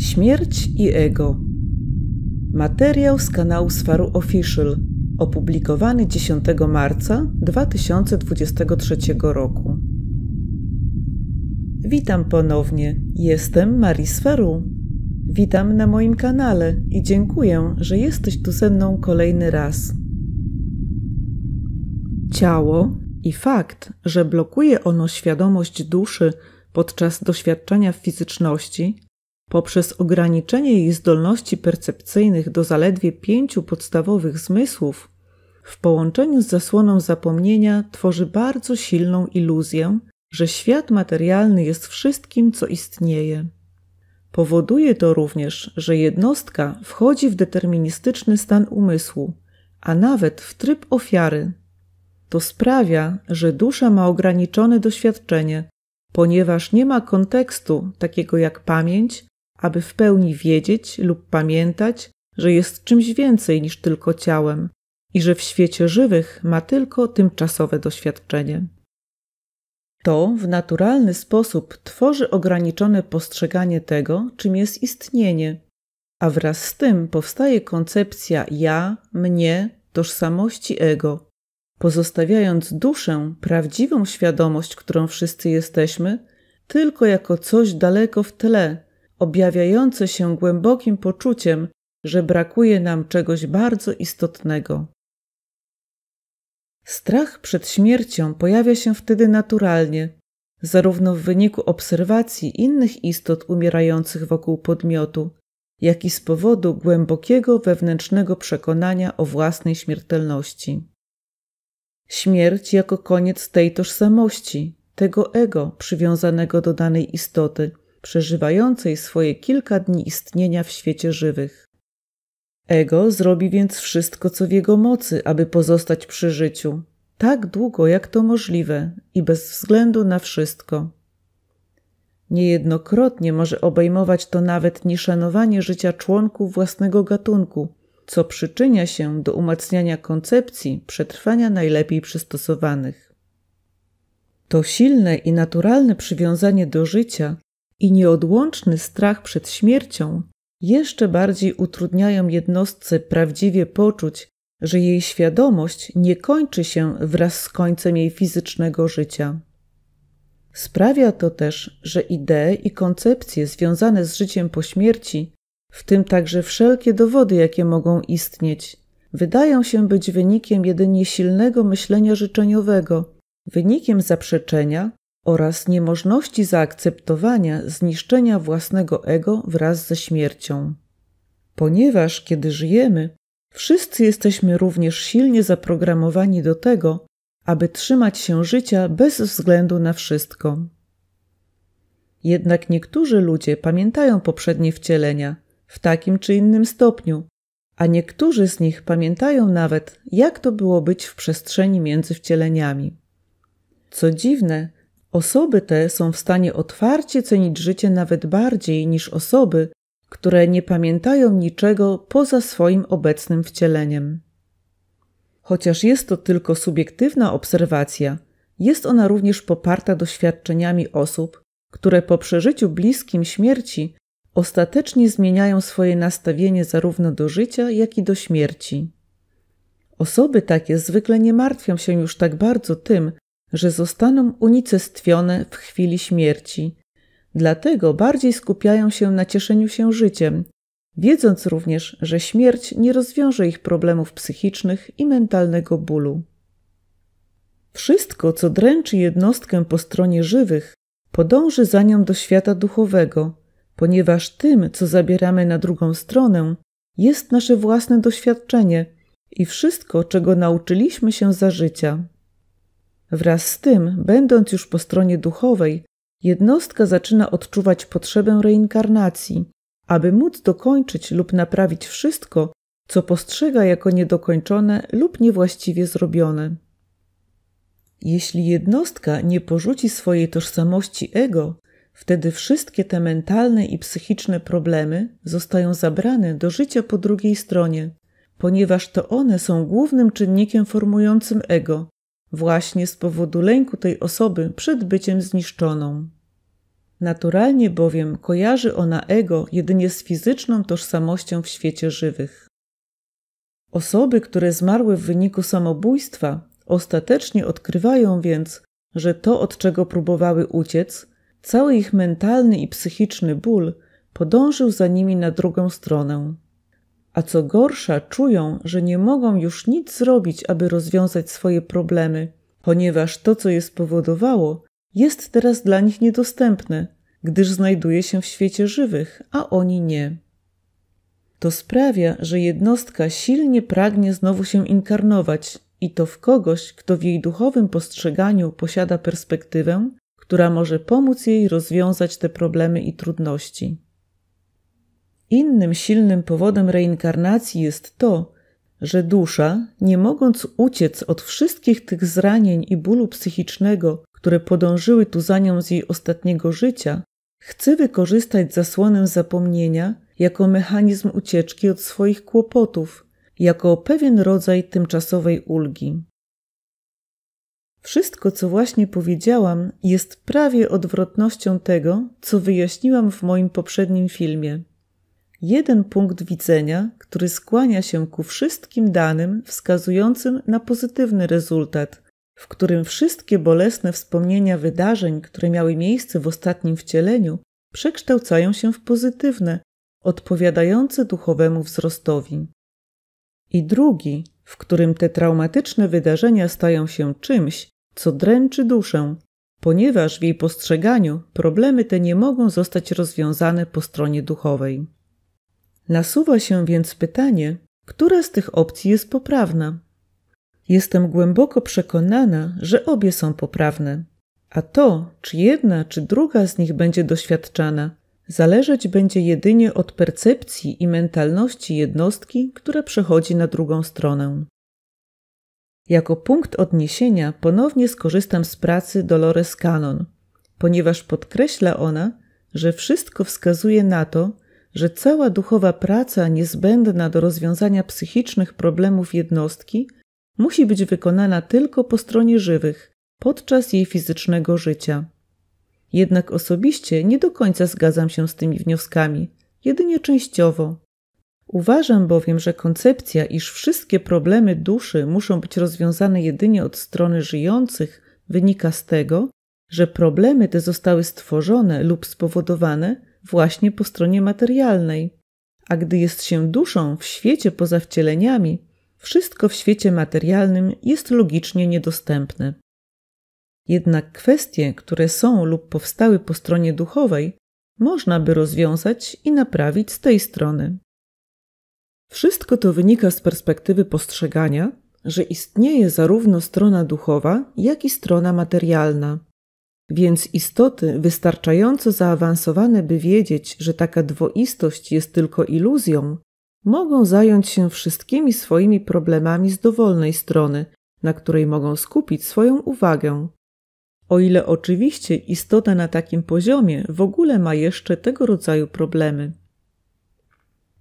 Śmierć i ego. Materiał z kanału Sfaru Official, opublikowany 10 marca 2023 roku. Witam ponownie. Jestem Marie Sfaru. Witam na moim kanale i dziękuję, że jesteś tu ze mną kolejny raz. Ciało i fakt, że blokuje ono świadomość duszy podczas doświadczenia fizyczności, Poprzez ograniczenie jej zdolności percepcyjnych do zaledwie pięciu podstawowych zmysłów, w połączeniu z zasłoną zapomnienia tworzy bardzo silną iluzję, że świat materialny jest wszystkim, co istnieje. Powoduje to również, że jednostka wchodzi w deterministyczny stan umysłu, a nawet w tryb ofiary. To sprawia, że dusza ma ograniczone doświadczenie, ponieważ nie ma kontekstu takiego jak pamięć, aby w pełni wiedzieć lub pamiętać, że jest czymś więcej niż tylko ciałem i że w świecie żywych ma tylko tymczasowe doświadczenie. To w naturalny sposób tworzy ograniczone postrzeganie tego, czym jest istnienie, a wraz z tym powstaje koncepcja ja, mnie, tożsamości ego, pozostawiając duszę, prawdziwą świadomość, którą wszyscy jesteśmy, tylko jako coś daleko w tle, objawiające się głębokim poczuciem, że brakuje nam czegoś bardzo istotnego. Strach przed śmiercią pojawia się wtedy naturalnie, zarówno w wyniku obserwacji innych istot umierających wokół podmiotu, jak i z powodu głębokiego wewnętrznego przekonania o własnej śmiertelności. Śmierć jako koniec tej tożsamości, tego ego przywiązanego do danej istoty, przeżywającej swoje kilka dni istnienia w świecie żywych. Ego zrobi więc wszystko, co w jego mocy, aby pozostać przy życiu, tak długo jak to możliwe i bez względu na wszystko. Niejednokrotnie może obejmować to nawet nieszanowanie życia członków własnego gatunku, co przyczynia się do umacniania koncepcji przetrwania najlepiej przystosowanych. To silne i naturalne przywiązanie do życia i nieodłączny strach przed śmiercią jeszcze bardziej utrudniają jednostce prawdziwie poczuć, że jej świadomość nie kończy się wraz z końcem jej fizycznego życia. Sprawia to też, że idee i koncepcje związane z życiem po śmierci, w tym także wszelkie dowody, jakie mogą istnieć, wydają się być wynikiem jedynie silnego myślenia życzeniowego, wynikiem zaprzeczenia oraz niemożności zaakceptowania zniszczenia własnego ego wraz ze śmiercią. Ponieważ kiedy żyjemy, wszyscy jesteśmy również silnie zaprogramowani do tego, aby trzymać się życia bez względu na wszystko. Jednak niektórzy ludzie pamiętają poprzednie wcielenia w takim czy innym stopniu, a niektórzy z nich pamiętają nawet, jak to było być w przestrzeni między wcieleniami. Co dziwne, Osoby te są w stanie otwarcie cenić życie nawet bardziej niż osoby, które nie pamiętają niczego poza swoim obecnym wcieleniem. Chociaż jest to tylko subiektywna obserwacja, jest ona również poparta doświadczeniami osób, które po przeżyciu bliskim śmierci ostatecznie zmieniają swoje nastawienie zarówno do życia, jak i do śmierci. Osoby takie zwykle nie martwią się już tak bardzo tym, że zostaną unicestwione w chwili śmierci. Dlatego bardziej skupiają się na cieszeniu się życiem, wiedząc również, że śmierć nie rozwiąże ich problemów psychicznych i mentalnego bólu. Wszystko, co dręczy jednostkę po stronie żywych, podąży za nią do świata duchowego, ponieważ tym, co zabieramy na drugą stronę, jest nasze własne doświadczenie i wszystko, czego nauczyliśmy się za życia. Wraz z tym, będąc już po stronie duchowej, jednostka zaczyna odczuwać potrzebę reinkarnacji, aby móc dokończyć lub naprawić wszystko, co postrzega jako niedokończone lub niewłaściwie zrobione. Jeśli jednostka nie porzuci swojej tożsamości ego, wtedy wszystkie te mentalne i psychiczne problemy zostają zabrane do życia po drugiej stronie, ponieważ to one są głównym czynnikiem formującym ego, właśnie z powodu lęku tej osoby przed byciem zniszczoną. Naturalnie bowiem kojarzy ona ego jedynie z fizyczną tożsamością w świecie żywych. Osoby, które zmarły w wyniku samobójstwa, ostatecznie odkrywają więc, że to, od czego próbowały uciec, cały ich mentalny i psychiczny ból podążył za nimi na drugą stronę a co gorsza, czują, że nie mogą już nic zrobić, aby rozwiązać swoje problemy, ponieważ to, co je spowodowało, jest teraz dla nich niedostępne, gdyż znajduje się w świecie żywych, a oni nie. To sprawia, że jednostka silnie pragnie znowu się inkarnować i to w kogoś, kto w jej duchowym postrzeganiu posiada perspektywę, która może pomóc jej rozwiązać te problemy i trudności. Innym silnym powodem reinkarnacji jest to, że dusza, nie mogąc uciec od wszystkich tych zranień i bólu psychicznego, które podążyły tu za nią z jej ostatniego życia, chce wykorzystać zasłonę zapomnienia jako mechanizm ucieczki od swoich kłopotów, jako pewien rodzaj tymczasowej ulgi. Wszystko, co właśnie powiedziałam, jest prawie odwrotnością tego, co wyjaśniłam w moim poprzednim filmie jeden punkt widzenia, który skłania się ku wszystkim danym wskazującym na pozytywny rezultat, w którym wszystkie bolesne wspomnienia wydarzeń, które miały miejsce w ostatnim wcieleniu, przekształcają się w pozytywne, odpowiadające duchowemu wzrostowi. I drugi, w którym te traumatyczne wydarzenia stają się czymś, co dręczy duszę, ponieważ w jej postrzeganiu problemy te nie mogą zostać rozwiązane po stronie duchowej. Nasuwa się więc pytanie, która z tych opcji jest poprawna? Jestem głęboko przekonana, że obie są poprawne, a to, czy jedna, czy druga z nich będzie doświadczana, zależeć będzie jedynie od percepcji i mentalności jednostki, która przechodzi na drugą stronę. Jako punkt odniesienia ponownie skorzystam z pracy Dolores Cannon, ponieważ podkreśla ona, że wszystko wskazuje na to, że cała duchowa praca niezbędna do rozwiązania psychicznych problemów jednostki musi być wykonana tylko po stronie żywych, podczas jej fizycznego życia. Jednak osobiście nie do końca zgadzam się z tymi wnioskami, jedynie częściowo. Uważam bowiem, że koncepcja, iż wszystkie problemy duszy muszą być rozwiązane jedynie od strony żyjących, wynika z tego, że problemy te zostały stworzone lub spowodowane właśnie po stronie materialnej. A gdy jest się duszą w świecie poza wcieleniami, wszystko w świecie materialnym jest logicznie niedostępne. Jednak kwestie, które są lub powstały po stronie duchowej, można by rozwiązać i naprawić z tej strony. Wszystko to wynika z perspektywy postrzegania, że istnieje zarówno strona duchowa, jak i strona materialna. Więc istoty wystarczająco zaawansowane, by wiedzieć, że taka dwoistość jest tylko iluzją, mogą zająć się wszystkimi swoimi problemami z dowolnej strony, na której mogą skupić swoją uwagę. O ile oczywiście istota na takim poziomie w ogóle ma jeszcze tego rodzaju problemy.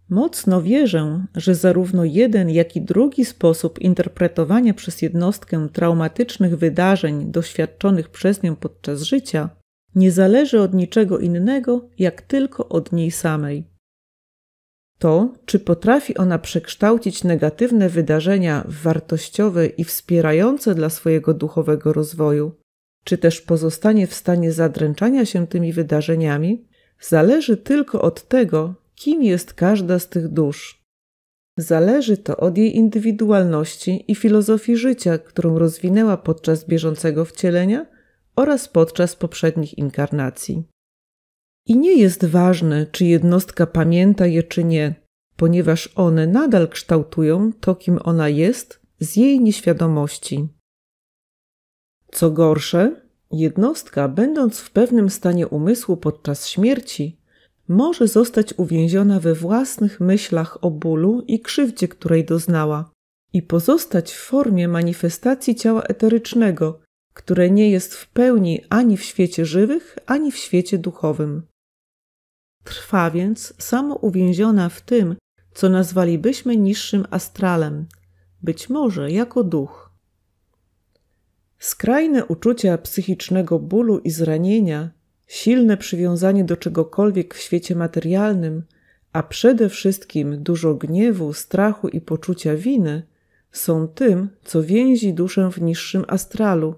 Mocno wierzę, że zarówno jeden, jak i drugi sposób interpretowania przez jednostkę traumatycznych wydarzeń doświadczonych przez nią podczas życia nie zależy od niczego innego, jak tylko od niej samej. To, czy potrafi ona przekształcić negatywne wydarzenia w wartościowe i wspierające dla swojego duchowego rozwoju, czy też pozostanie w stanie zadręczania się tymi wydarzeniami, zależy tylko od tego, kim jest każda z tych dusz. Zależy to od jej indywidualności i filozofii życia, którą rozwinęła podczas bieżącego wcielenia oraz podczas poprzednich inkarnacji. I nie jest ważne, czy jednostka pamięta je czy nie, ponieważ one nadal kształtują to, kim ona jest, z jej nieświadomości. Co gorsze, jednostka, będąc w pewnym stanie umysłu podczas śmierci, może zostać uwięziona we własnych myślach o bólu i krzywdzie, której doznała, i pozostać w formie manifestacji ciała eterycznego, które nie jest w pełni ani w świecie żywych, ani w świecie duchowym. Trwa więc samo uwięziona w tym, co nazwalibyśmy niższym astralem, być może jako duch. Skrajne uczucia psychicznego bólu i zranienia silne przywiązanie do czegokolwiek w świecie materialnym, a przede wszystkim dużo gniewu, strachu i poczucia winy, są tym, co więzi duszę w niższym astralu,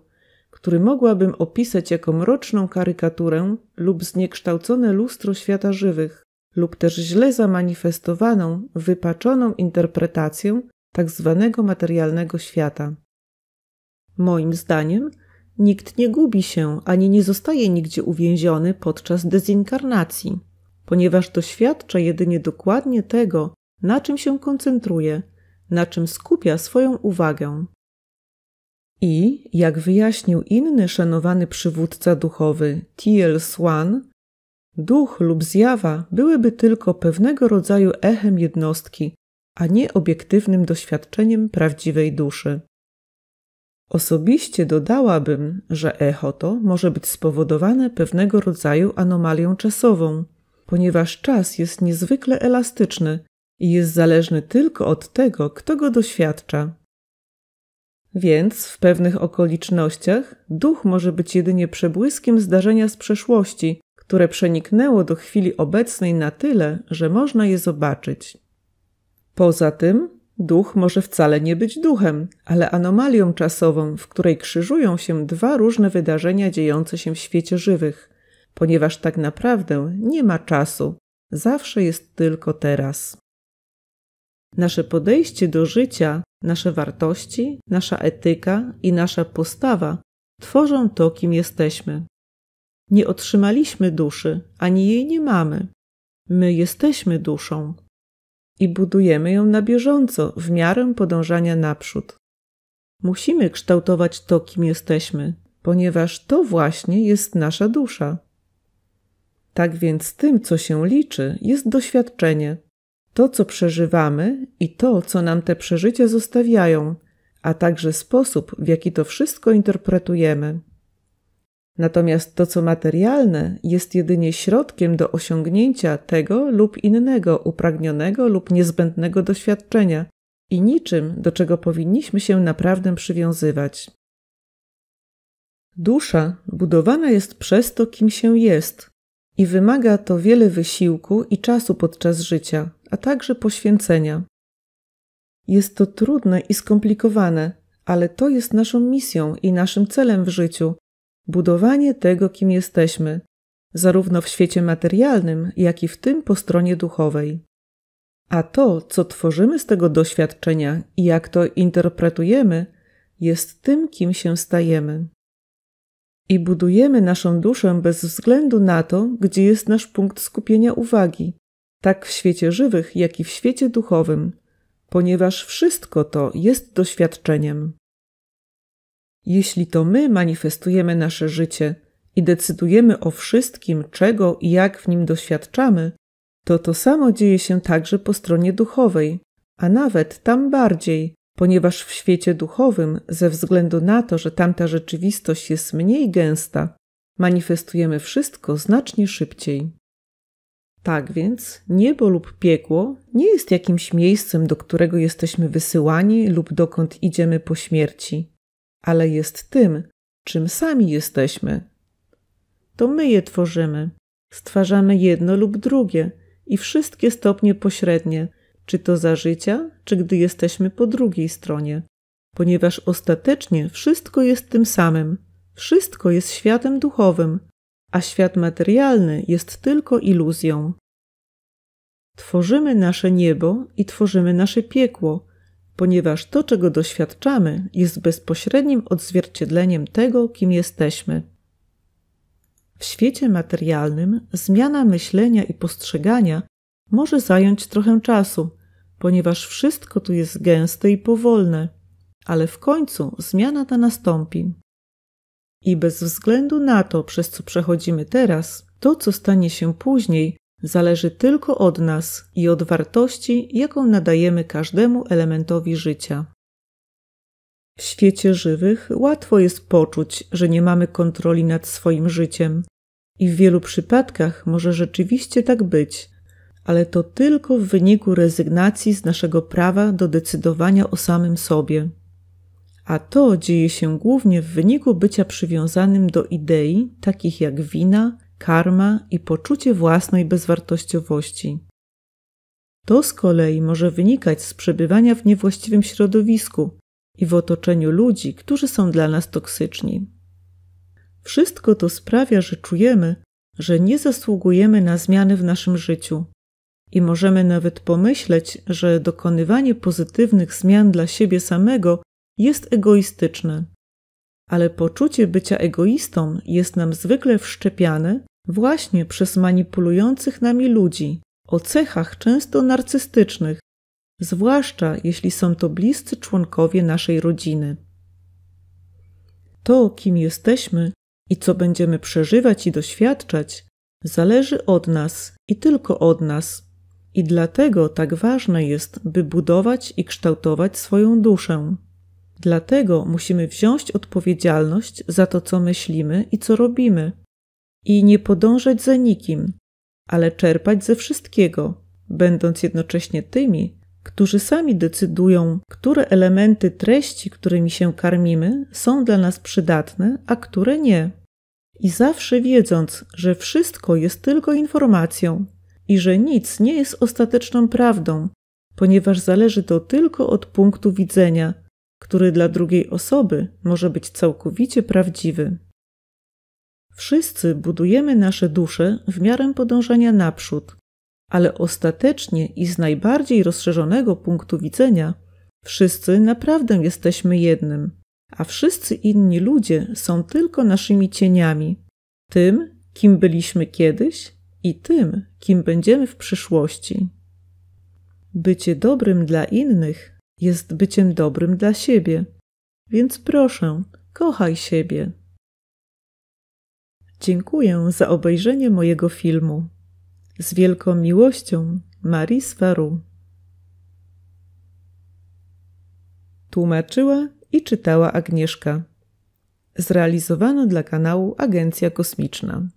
który mogłabym opisać jako mroczną karykaturę lub zniekształcone lustro świata żywych, lub też źle zamanifestowaną, wypaczoną interpretację tzw. Tak materialnego świata. Moim zdaniem, Nikt nie gubi się ani nie zostaje nigdzie uwięziony podczas dezinkarnacji, ponieważ doświadcza jedynie dokładnie tego, na czym się koncentruje, na czym skupia swoją uwagę. I, jak wyjaśnił inny szanowany przywódca duchowy T.L. Swan, duch lub zjawa byłyby tylko pewnego rodzaju echem jednostki, a nie obiektywnym doświadczeniem prawdziwej duszy. Osobiście dodałabym, że echo to może być spowodowane pewnego rodzaju anomalią czasową, ponieważ czas jest niezwykle elastyczny i jest zależny tylko od tego, kto go doświadcza. Więc w pewnych okolicznościach duch może być jedynie przebłyskiem zdarzenia z przeszłości, które przeniknęło do chwili obecnej na tyle, że można je zobaczyć. Poza tym Duch może wcale nie być duchem, ale anomalią czasową, w której krzyżują się dwa różne wydarzenia dziejące się w świecie żywych, ponieważ tak naprawdę nie ma czasu, zawsze jest tylko teraz. Nasze podejście do życia, nasze wartości, nasza etyka i nasza postawa tworzą to, kim jesteśmy. Nie otrzymaliśmy duszy, ani jej nie mamy. My jesteśmy duszą, i budujemy ją na bieżąco, w miarę podążania naprzód. Musimy kształtować to, kim jesteśmy, ponieważ to właśnie jest nasza dusza. Tak więc tym, co się liczy, jest doświadczenie, to, co przeżywamy i to, co nam te przeżycia zostawiają, a także sposób, w jaki to wszystko interpretujemy. Natomiast to, co materialne, jest jedynie środkiem do osiągnięcia tego lub innego upragnionego lub niezbędnego doświadczenia i niczym, do czego powinniśmy się naprawdę przywiązywać. Dusza budowana jest przez to, kim się jest, i wymaga to wiele wysiłku i czasu podczas życia, a także poświęcenia. Jest to trudne i skomplikowane, ale to jest naszą misją i naszym celem w życiu, budowanie tego, kim jesteśmy, zarówno w świecie materialnym, jak i w tym po stronie duchowej. A to, co tworzymy z tego doświadczenia i jak to interpretujemy, jest tym, kim się stajemy. I budujemy naszą duszę bez względu na to, gdzie jest nasz punkt skupienia uwagi, tak w świecie żywych, jak i w świecie duchowym, ponieważ wszystko to jest doświadczeniem. Jeśli to my manifestujemy nasze życie i decydujemy o wszystkim, czego i jak w nim doświadczamy, to to samo dzieje się także po stronie duchowej, a nawet tam bardziej, ponieważ w świecie duchowym, ze względu na to, że tamta rzeczywistość jest mniej gęsta, manifestujemy wszystko znacznie szybciej. Tak więc niebo lub piekło nie jest jakimś miejscem, do którego jesteśmy wysyłani lub dokąd idziemy po śmierci ale jest tym, czym sami jesteśmy. To my je tworzymy. Stwarzamy jedno lub drugie i wszystkie stopnie pośrednie, czy to za życia, czy gdy jesteśmy po drugiej stronie, ponieważ ostatecznie wszystko jest tym samym, wszystko jest światem duchowym, a świat materialny jest tylko iluzją. Tworzymy nasze niebo i tworzymy nasze piekło, ponieważ to, czego doświadczamy, jest bezpośrednim odzwierciedleniem tego, kim jesteśmy. W świecie materialnym zmiana myślenia i postrzegania może zająć trochę czasu, ponieważ wszystko tu jest gęste i powolne, ale w końcu zmiana ta nastąpi. I bez względu na to, przez co przechodzimy teraz, to, co stanie się później, zależy tylko od nas i od wartości, jaką nadajemy każdemu elementowi życia. W świecie żywych łatwo jest poczuć, że nie mamy kontroli nad swoim życiem, i w wielu przypadkach może rzeczywiście tak być, ale to tylko w wyniku rezygnacji z naszego prawa do decydowania o samym sobie. A to dzieje się głównie w wyniku bycia przywiązanym do idei takich jak wina, karma i poczucie własnej bezwartościowości. To z kolei może wynikać z przebywania w niewłaściwym środowisku i w otoczeniu ludzi, którzy są dla nas toksyczni. Wszystko to sprawia, że czujemy, że nie zasługujemy na zmiany w naszym życiu i możemy nawet pomyśleć, że dokonywanie pozytywnych zmian dla siebie samego jest egoistyczne. Ale poczucie bycia egoistą jest nam zwykle wszczepiane właśnie przez manipulujących nami ludzi o cechach często narcystycznych, zwłaszcza jeśli są to bliscy członkowie naszej rodziny. To, kim jesteśmy i co będziemy przeżywać i doświadczać, zależy od nas i tylko od nas. I dlatego tak ważne jest, by budować i kształtować swoją duszę. Dlatego musimy wziąć odpowiedzialność za to, co myślimy i co robimy i nie podążać za nikim, ale czerpać ze wszystkiego, będąc jednocześnie tymi, którzy sami decydują, które elementy treści, którymi się karmimy, są dla nas przydatne, a które nie. I zawsze wiedząc, że wszystko jest tylko informacją i że nic nie jest ostateczną prawdą, ponieważ zależy to tylko od punktu widzenia, który dla drugiej osoby może być całkowicie prawdziwy. Wszyscy budujemy nasze dusze w miarę podążania naprzód, ale ostatecznie i z najbardziej rozszerzonego punktu widzenia, wszyscy naprawdę jesteśmy jednym, a wszyscy inni ludzie są tylko naszymi cieniami, tym, kim byliśmy kiedyś i tym, kim będziemy w przyszłości. Bycie dobrym dla innych jest byciem dobrym dla siebie, więc proszę, kochaj siebie. Dziękuję za obejrzenie mojego filmu. Z wielką miłością, Maris Swaru. Tłumaczyła i czytała Agnieszka. Zrealizowano dla kanału Agencja Kosmiczna.